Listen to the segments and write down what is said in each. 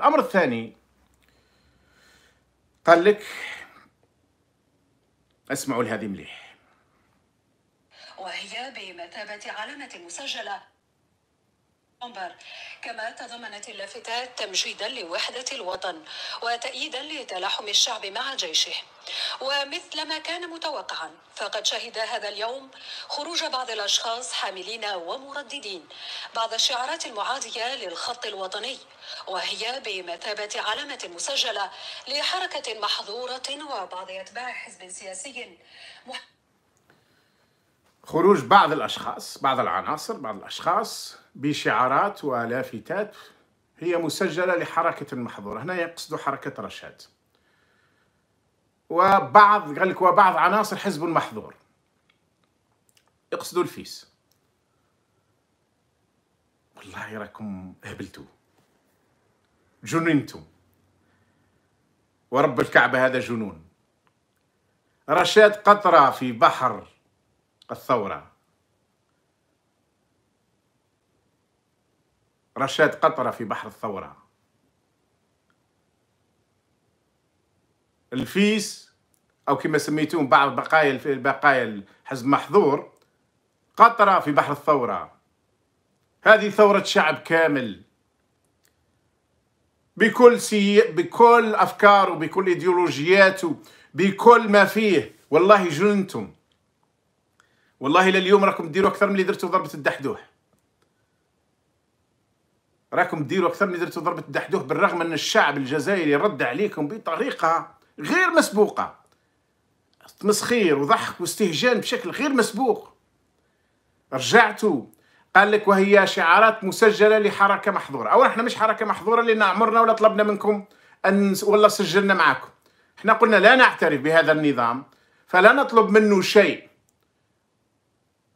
الأمر الثاني قال لك اسمعوا لهذه مليح وهي بمثابة علامة مسجلة كما تضمنت اللافتات تمجيدا لوحدة الوطن وتأييدا لتلاحم الشعب مع جيشه ومثل ما كان متوقعا فقد شهد هذا اليوم خروج بعض الأشخاص حاملين ومرددين بعض الشعارات المعادية للخط الوطني وهي بمثابة علامة مسجلة لحركة محظورة وبعض أتباع حزب سياسي مح... خروج بعض الأشخاص بعض العناصر بعض الأشخاص بشعارات ولافتات هي مسجلة لحركة محظورة هنا يقصد حركة رشاد وبعض قال لك وبعض عناصر حزب المحظور يقصدوا الفيس والله راكم هبلتوا جننتم ورب الكعبة هذا جنون رشاد قطرة في بحر الثورة رشاد قطرة في بحر الثورة الفيس او كما سميتوه بعض بقايا بقايا الحزب محظور قطره في بحر الثوره هذه ثوره شعب كامل بكل سي... بكل افكاره بكل ايديولوجياته بكل ما فيه والله جنتم والله الى اليوم راكم ديروا اكثر من اللي درتوا ضربه الدحدوح راكم ديروا اكثر من اللي درتوا ضربه الدحدوح بالرغم ان الشعب الجزائري رد عليكم بطريقه غير مسبوقة تمسخير وضحك واستهجان بشكل غير مسبوق رجعتوا قال لك وهي شعارات مسجله لحركه محظوره أو احنا مش حركه محظوره لان عمرنا ولا طلبنا منكم ان ولا سجلنا معكم احنا قلنا لا نعترف بهذا النظام فلا نطلب منه شيء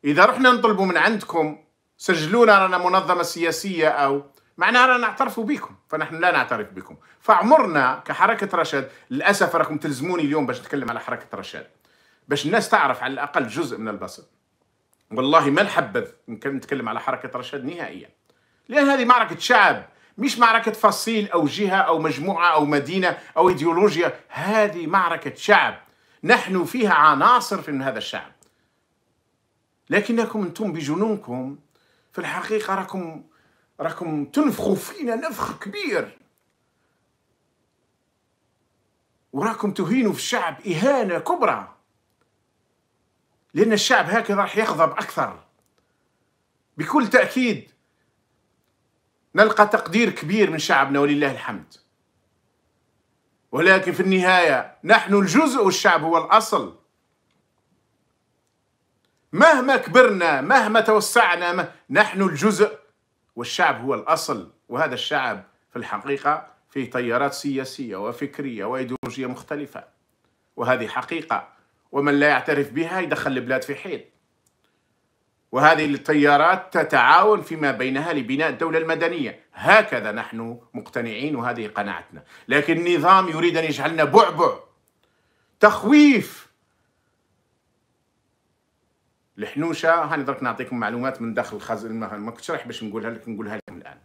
اذا رحنا نطلبوا من عندكم سجلونا رانا منظمه سياسيه او معناها رانا نعترف بكم فنحن لا نعترف بكم فعمرنا كحركة رشد للأسف راكم تلزموني اليوم باش نتكلم على حركة رشد باش الناس تعرف على الأقل جزء من البسط والله ما نحبذ نتكلم على حركة رشد نهائيا لأن هذه معركة شعب مش معركة فصيل أو جهة أو مجموعة أو مدينة أو إيديولوجيا هذه معركة شعب نحن فيها عناصر من هذا الشعب لكنكم أنتم بجنونكم في الحقيقة راكم راكم تنفخوا فينا نفخ كبير وراكم تهينوا في الشعب إهانة كبرى لأن الشعب هكذا راح يغضب أكثر بكل تأكيد نلقى تقدير كبير من شعبنا ولله الحمد ولكن في النهاية نحن الجزء والشعب هو الأصل مهما كبرنا مهما توسعنا نحن الجزء والشعب هو الأصل وهذا الشعب في الحقيقة فيه تيارات سياسية وفكرية وإيديولوجية مختلفة وهذه حقيقة ومن لا يعترف بها يدخل البلاد في حيط وهذه التيارات تتعاون فيما بينها لبناء الدولة المدنية هكذا نحن مقتنعين وهذه قناعتنا لكن النظام يريد أن يجعلنا بعبع تخويف الحنوشه هاني درك نعطيكم معلومات من داخل الخزن ما كنتش رايح باش نقولها لك نقولها لكم الان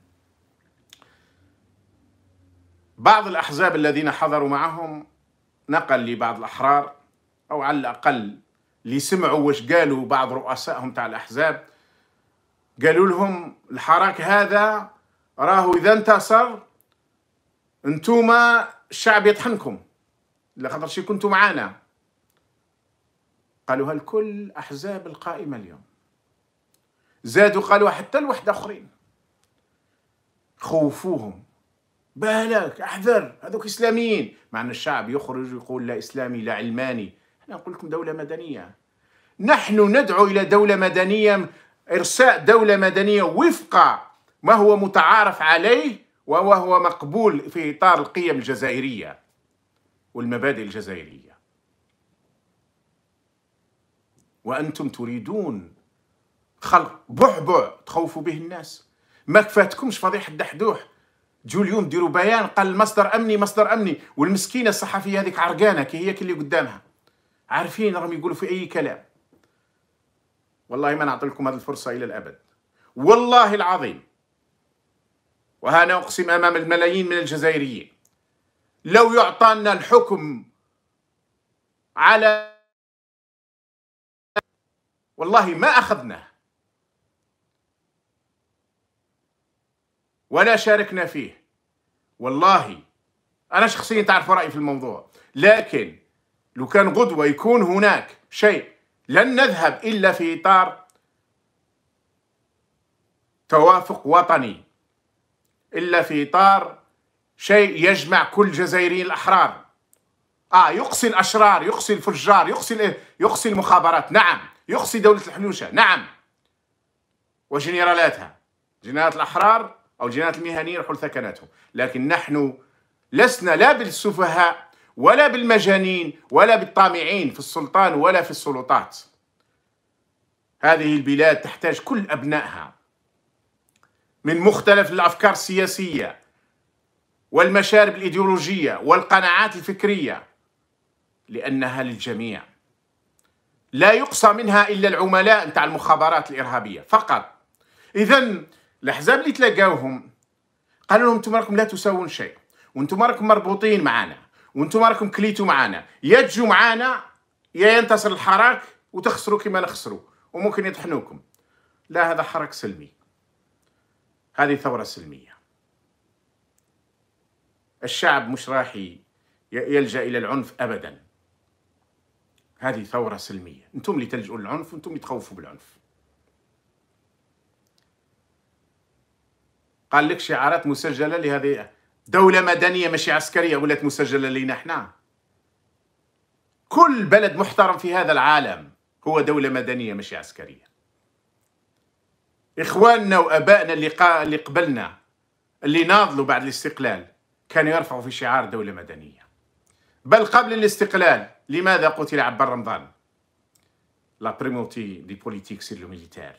بعض الاحزاب الذين حضروا معهم نقل لبعض الاحرار او على الاقل اللي سمعوا واش قالوا بعض رؤسائهم تاع الاحزاب قالوا لهم الحراك هذا راهو اذا انتصر انتوما الشعب يطحنكم لخاطر شي كنتوا معانا قالوا هالكل الأحزاب القائمة اليوم زادوا قالوا حتى الوحدة آخرين خوفوهم بالك احذر هذوك إسلاميين مع أن الشعب يخرج ويقول لا إسلامي لا علماني أنا نقول لكم دولة مدنية نحن ندعو إلى دولة مدنية إرساء دولة مدنية وفق ما هو متعارف عليه وهو مقبول في إطار القيم الجزائرية والمبادئ الجزائرية وأنتم تريدون خلق بعبع تخوفوا به الناس ما كفاتكمش فضيحة الدحدوح جو اليوم ديروا بيان قال مصدر أمني مصدر أمني والمسكينة الصحفية هذيك عرقانة كي هي اللي قدامها عارفين راهم يقولوا في أي كلام والله ما نعطي لكم هذه الفرصة إلى الأبد والله العظيم وهنا أقسم أمام الملايين من الجزائريين لو يعطانا الحكم على والله ما أخذناه ولا شاركنا فيه والله أنا شخصيا تعرف رأيي في الموضوع لكن لو كان غدوة يكون هناك شيء لن نذهب إلا في إطار توافق وطني إلا في إطار شيء يجمع كل جزائريين الأحرار آه يقصي الأشرار يقصي الفجار يقصي يقصي المخابرات نعم يقصي دولة الحنوشة نعم وجنرالاتها جنرالات الأحرار أو الجنرالات المهنية رحل ثكناتهم لكن نحن لسنا لا بالسفهاء ولا بالمجانين ولا بالطامعين في السلطان ولا في السلطات هذه البلاد تحتاج كل أبنائها من مختلف الأفكار السياسية والمشارب الإيديولوجية والقناعات الفكرية لأنها للجميع لا يقصى منها الا العملاء نتاع المخابرات الارهابيه فقط اذا الاحزاب اللي تلاقاوهم قالوا لهم انتم راكم لا تسوون شيء وانتم راكم مربوطين معنا وانتم راكم كليتوا معنا يا تجوا معنا يا ينتصر الحراك وتخسروا كما نخسروا وممكن يطحنوكم لا هذا حراك سلمي هذه ثورة سلمية الشعب مش راح يلجأ إلى العنف أبدا هذه ثورة سلمية أنتم اللي تلجؤوا للعنف وأنتم اللي تخوفوا بالعنف قال لك شعارات مسجلة لهذه دولة مدنية مش عسكرية ولات مسجلة لنا احنا كل بلد محترم في هذا العالم هو دولة مدنية مش عسكرية إخواننا وأبائنا اللي, قا... اللي قبلنا اللي ناضلوا بعد الاستقلال كانوا يرفعوا في شعار دولة مدنية بل قبل الاستقلال لماذا قتل عبر رمضان لا بريموتي دي بوليتيك سي لو ميليتير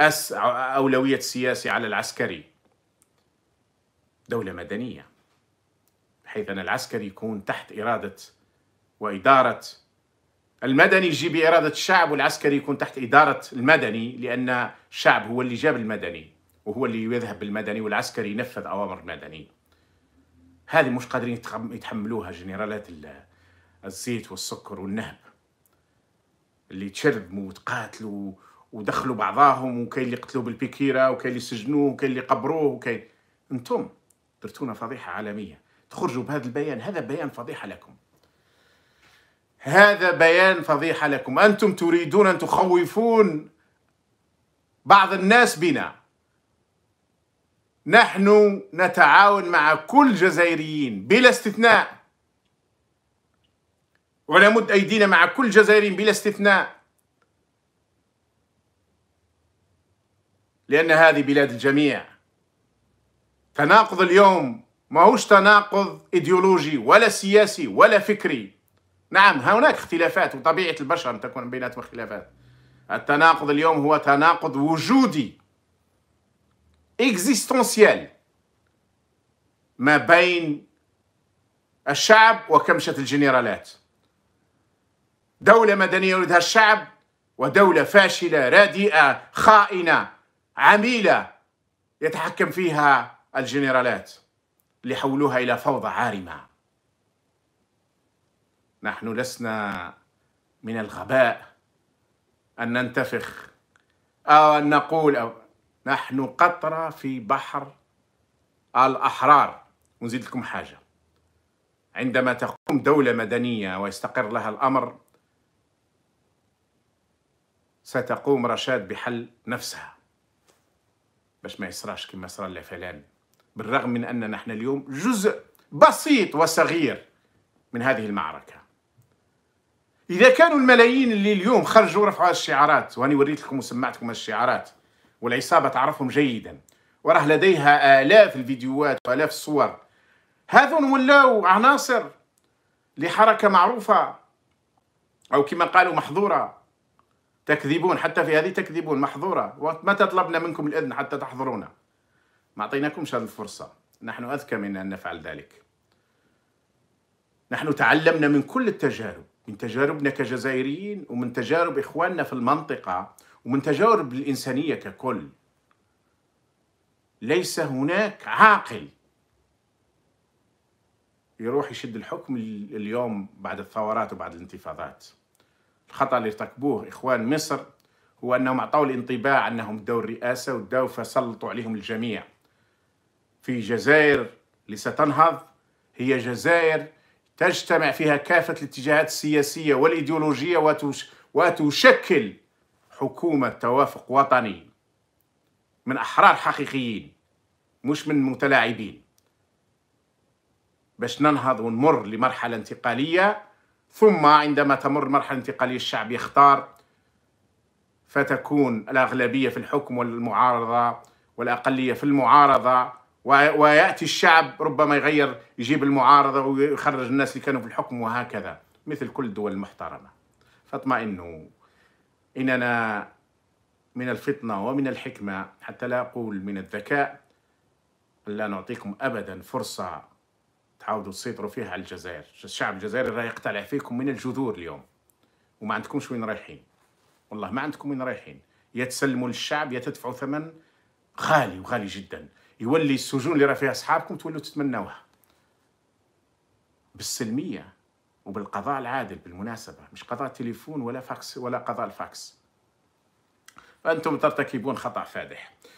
أس أولوية السياسي على العسكري دولة مدنية بحيث أن العسكري يكون تحت إرادة وإدارة المدني يجي بإرادة الشعب والعسكري يكون تحت إدارة المدني لأن الشعب هو اللي جاب المدني وهو اللي يذهب بالمدني والعسكري ينفذ أوامر المدني هذه مش قادرين يتحملوها جنرالات الزيت والسكر والنهب اللي تشربوا وتقاتلوا ودخلوا بعضاهم وكاين اللي قتلوه بالبكيره وكاين اللي سجنوه وكاين اللي قبروه وكاين انتم درتونا فضيحه عالميه تخرجوا بهذا البيان هذا بيان فضيحه لكم هذا بيان فضيحه لكم انتم تريدون ان تخوفون بعض الناس بنا نحن نتعاون مع كل الجزائريين بلا استثناء ونمد أيدينا مع كل جزائري بلا استثناء لأن هذه بلاد الجميع تناقض اليوم ما هوش تناقض إيديولوجي ولا سياسي ولا فكري نعم هناك اختلافات وطبيعة البشر أن تكون بيناتهم خلافات التناقض اليوم هو تناقض وجودي اكزيستونسيال ما بين الشعب وكمشة الجنرالات دولة مدنية يريدها الشعب ودولة فاشلة رديئة خائنة عميلة يتحكم فيها الجنرالات اللي حولوها إلى فوضى عارمة نحن لسنا من الغباء أن ننتفخ أو أن نقول أو نحن قطرة في بحر الأحرار ونزيد لكم حاجة عندما تقوم دولة مدنية ويستقر لها الأمر ستقوم رشاد بحل نفسها باش ما يصراش كما صرا لفلان بالرغم من أننا نحن اليوم جزء بسيط وصغير من هذه المعركة إذا كانوا الملايين اللي اليوم خرجوا رفعوا الشعارات وأنا وريت لكم وسمعتكم الشعارات والعصابة تعرفهم جيدا وراه لديها آلاف الفيديوهات وآلاف الصور هذون ولاو عناصر لحركة معروفة أو كما قالوا محظورة تكذبون حتى في هذه تكذبون محظورة ومتى طلبنا منكم الإذن حتى تحضرونا ما أعطيناكمش هذه الفرصة نحن أذكى من أن نفعل ذلك نحن تعلمنا من كل التجارب من تجاربنا كجزائريين ومن تجارب إخواننا في المنطقة ومن تجارب الإنسانية ككل ليس هناك عاقل يروح يشد الحكم اليوم بعد الثورات وبعد الانتفاضات الخطأ اللي ارتكبوه إخوان مصر هو أنهم أعطوا الانطباع أنهم داو الرئاسة وداو فسلطوا عليهم الجميع في جزائر لستنهض هي جزائر تجتمع فيها كافة الاتجاهات السياسية والإيديولوجية وتشكل حكومة توافق وطني من أحرار حقيقيين مش من متلاعبين باش ننهض ونمر لمرحلة انتقالية ثم عندما تمر مرحلة انتقالية الشعب يختار فتكون الأغلبية في الحكم والمعارضة والأقلية في المعارضة ويأتي الشعب ربما يغير يجيب المعارضة ويخرج الناس اللي كانوا في الحكم وهكذا مثل كل الدول المحترمة فاطمئنوا إننا من الفطنة ومن الحكمة حتى لا أقول من الذكاء لا نعطيكم أبدا فرصة تعاودوا تسيطروا فيها على الجزائر الشعب الجزائري راه يقتلع فيكم من الجذور اليوم وما عندكمش وين رايحين والله ما عندكم وين رايحين يا تسلموا للشعب يا تدفعوا ثمن غالي وغالي جدا يولي السجون اللي راه فيها اصحابكم تولوا تتمنوها بالسلميه وبالقضاء العادل بالمناسبه مش قضاء تليفون ولا فاكس ولا قضاء الفاكس فانتم ترتكبون خطا فادح